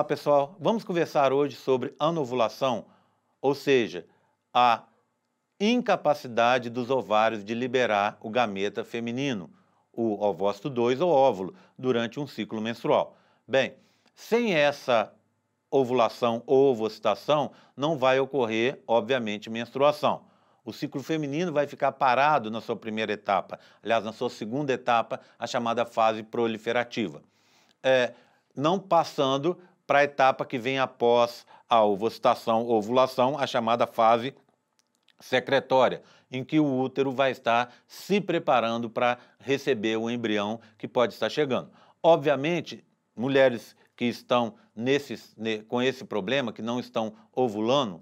Olá pessoal, vamos conversar hoje sobre anovulação, ou seja, a incapacidade dos ovários de liberar o gameta feminino, o ovócito 2 ou óvulo, durante um ciclo menstrual. Bem, sem essa ovulação ou ovocitação, não vai ocorrer, obviamente, menstruação. O ciclo feminino vai ficar parado na sua primeira etapa, aliás, na sua segunda etapa, a chamada fase proliferativa. É, não passando para a etapa que vem após a ovocitação, ovulação, a chamada fase secretória, em que o útero vai estar se preparando para receber o embrião que pode estar chegando. Obviamente, mulheres que estão nesses, com esse problema, que não estão ovulando,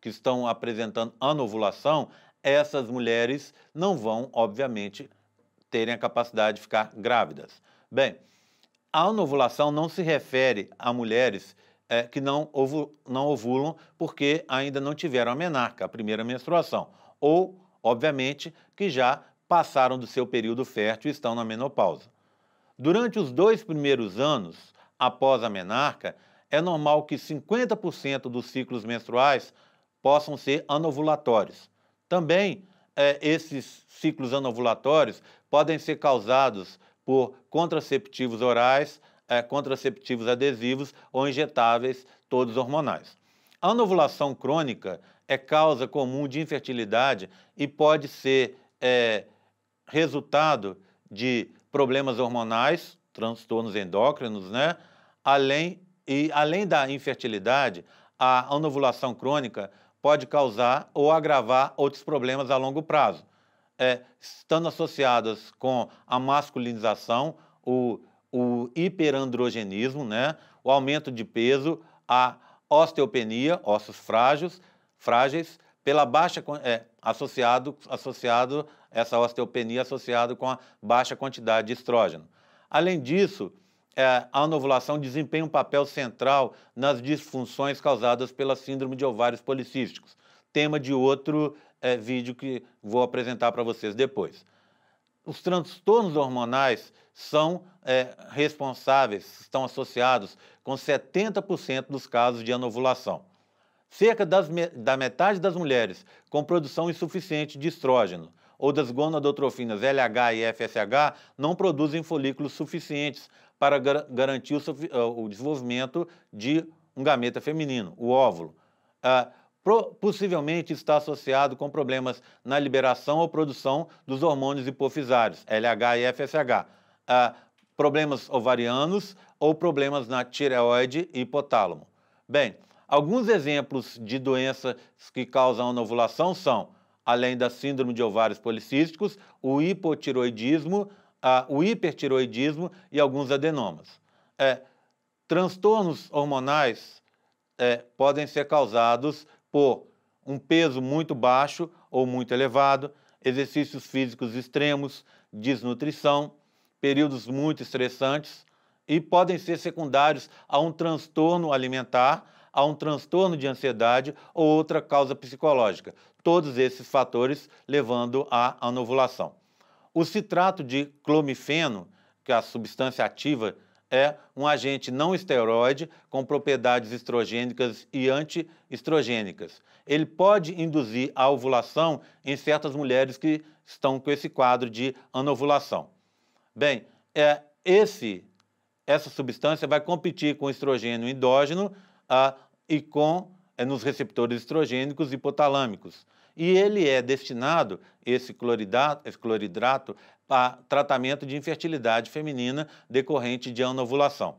que estão apresentando anovulação, essas mulheres não vão, obviamente, terem a capacidade de ficar grávidas. Bem, a anovulação não se refere a mulheres é, que não, ovu, não ovulam porque ainda não tiveram a menarca, a primeira menstruação, ou, obviamente, que já passaram do seu período fértil e estão na menopausa. Durante os dois primeiros anos após a menarca, é normal que 50% dos ciclos menstruais possam ser anovulatórios. Também é, esses ciclos anovulatórios podem ser causados por contraceptivos orais, é, contraceptivos adesivos ou injetáveis, todos hormonais. A anovulação crônica é causa comum de infertilidade e pode ser é, resultado de problemas hormonais, transtornos endócrinos, né? Além, e além da infertilidade, a anovulação crônica pode causar ou agravar outros problemas a longo prazo, é, estando associadas com a masculinização, o, o hiperandrogenismo, né? o aumento de peso, a osteopenia, ossos frágeis, frágeis pela baixa é, associado associado essa osteopenia associado com a baixa quantidade de estrógeno. Além disso, é, a anovulação desempenha um papel central nas disfunções causadas pela síndrome de ovários policísticos, tema de outro é, vídeo que vou apresentar para vocês depois. Os transtornos hormonais são é, responsáveis, estão associados com 70% dos casos de anovulação. Cerca das, da metade das mulheres com produção insuficiente de estrógeno ou das gonadotrofinas LH e FSH não produzem folículos suficientes para gar garantir o, o, desenvolvimento de um gameta feminino, o óvulo. Ah, possivelmente está associado com problemas na liberação ou produção dos hormônios hipofisários, LH e FSH, ah, problemas ovarianos ou problemas na tireoide e hipotálamo. Bem, alguns exemplos de doenças que causam anovulação são, além da síndrome de ovários policísticos, o hipotiroidismo, ah, o hipertiroidismo e alguns adenomas. É, transtornos hormonais é, podem ser causados por um peso muito baixo ou muito elevado, exercícios físicos extremos, desnutrição, períodos muito estressantes e podem ser secundários a um transtorno alimentar, a um transtorno de ansiedade ou outra causa psicológica. Todos esses fatores levando à anovulação. O citrato de clomifeno, que é a substância ativa é um agente não esteroide com propriedades estrogênicas e antiestrogênicas. Ele pode induzir a ovulação em certas mulheres que estão com esse quadro de anovulação. Bem, é esse essa substância vai competir com o estrogênio endógeno ah, e com é, nos receptores estrogênicos hipotalâmicos. E ele é destinado, esse esse cloridrato a tratamento de infertilidade feminina decorrente de anovulação.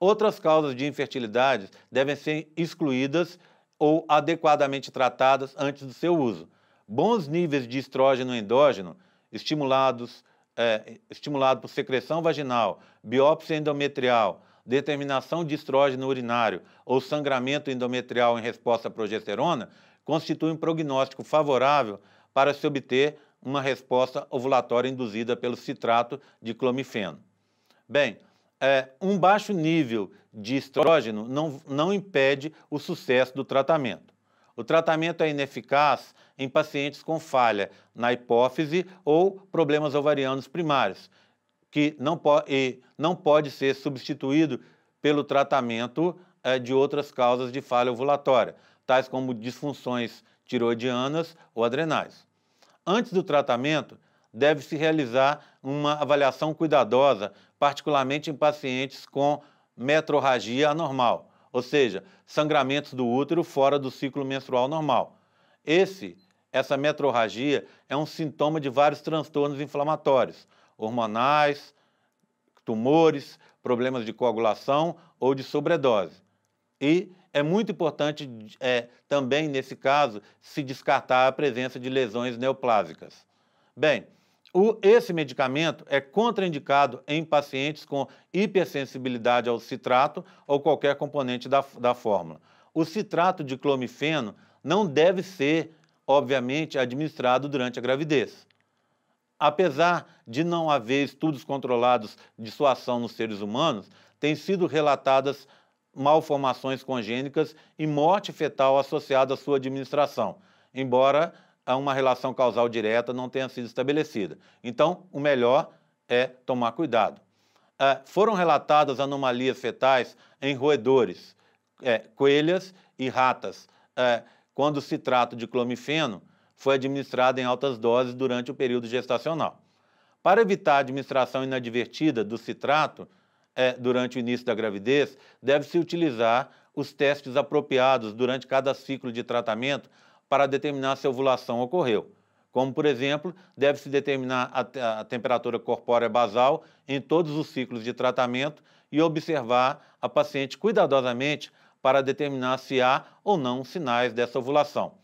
Outras causas de infertilidade devem ser excluídas ou adequadamente tratadas antes do seu uso. Bons níveis de estrógeno endógeno, estimulados, é, estimulado por secreção vaginal, biópsia endometrial, determinação de estrógeno urinário ou sangramento endometrial em resposta à progesterona, constituem um prognóstico favorável para se obter uma resposta ovulatória induzida pelo citrato de clomifeno. Bem, é, um baixo nível de estrógeno não, não impede o sucesso do tratamento. O tratamento é ineficaz em pacientes com falha na hipófise ou problemas ovarianos primários, que não, po e não pode ser substituído pelo tratamento é, de outras causas de falha ovulatória, tais como disfunções tiroidianas ou adrenais. Antes do tratamento, deve-se realizar uma avaliação cuidadosa, particularmente em pacientes com metrorragia anormal, ou seja, sangramentos do útero fora do ciclo menstrual normal. Esse, essa metrorragia é um sintoma de vários transtornos inflamatórios, hormonais, tumores, problemas de coagulação ou de sobredose. E é muito importante é, também, nesse caso, se descartar a presença de lesões neoplásicas. Bem, o, esse medicamento é contraindicado em pacientes com hipersensibilidade ao citrato ou qualquer componente da, da fórmula. O citrato de clomifeno não deve ser, obviamente, administrado durante a gravidez. Apesar de não haver estudos controlados de sua ação nos seres humanos, têm sido relatadas malformações congênicas e morte fetal associada à sua administração, embora uma relação causal direta não tenha sido estabelecida. Então, o melhor é tomar cuidado. Ah, foram relatadas anomalias fetais em roedores, é, coelhas e ratas, é, quando o citrato de clomifeno foi administrado em altas doses durante o período gestacional. Para evitar a administração inadvertida do citrato, é, durante o início da gravidez, deve-se utilizar os testes apropriados durante cada ciclo de tratamento para determinar se a ovulação ocorreu. Como, por exemplo, deve-se determinar a, a, temperatura corpórea basal em todos os ciclos de tratamento e observar a paciente cuidadosamente para determinar se há ou não sinais dessa ovulação.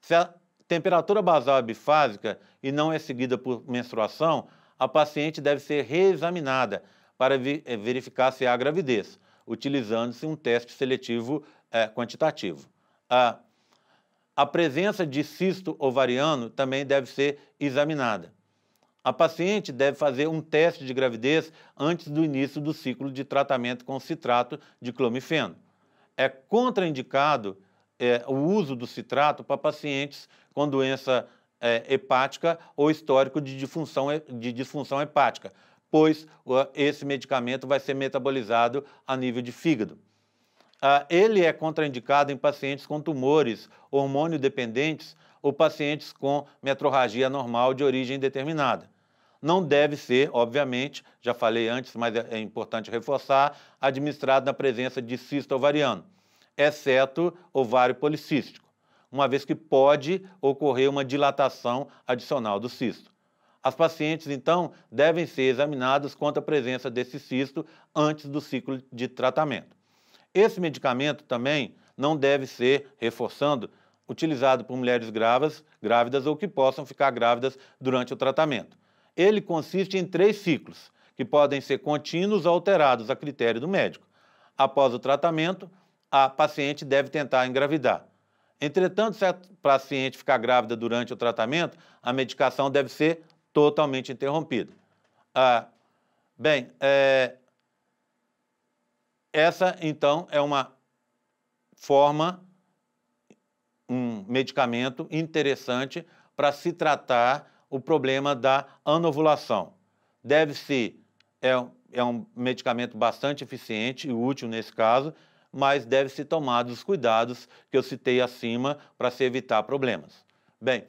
Se a temperatura basal é bifásica e não é seguida por menstruação, a paciente deve ser reexaminada para eh, verificar se há gravidez, utilizando-se um teste seletivo é, quantitativo. A, a presença de cisto ovariano também deve ser examinada. A paciente deve fazer um teste de gravidez antes do início do ciclo de tratamento com citrato de clomifeno. É contraindicado é, o uso do citrato para pacientes com doença é, hepática ou histórico de disfunção, de disfunção hepática, pois esse medicamento vai ser metabolizado a nível de fígado. Ah, ele é contraindicado em pacientes com tumores hormônio dependentes ou pacientes com metrorragia normal de origem determinada. Não deve ser, obviamente, já falei antes, mas é, é importante reforçar, administrado na presença de cisto ovariano, exceto ovário policístico, uma vez que pode ocorrer uma dilatação adicional do cisto. As pacientes, então, devem ser examinadas quanto à presença desse cisto antes do ciclo de tratamento. Esse medicamento também não deve ser, reforçando, utilizado por mulheres gravas, grávidas ou que possam ficar grávidas durante o tratamento. Ele consiste em três ciclos, que podem ser contínuos ou alterados a critério do médico. Após o tratamento, a paciente deve tentar engravidar. Entretanto, se a paciente ficar grávida durante o tratamento, a medicação deve ser totalmente interrompido. Ah, bem, é, essa então é uma forma, um medicamento interessante para se tratar o problema da anovulação. Deve-se, é, é um medicamento bastante eficiente e útil nesse caso, mas deve-se tomar os cuidados que eu citei acima para se evitar problemas. Bem,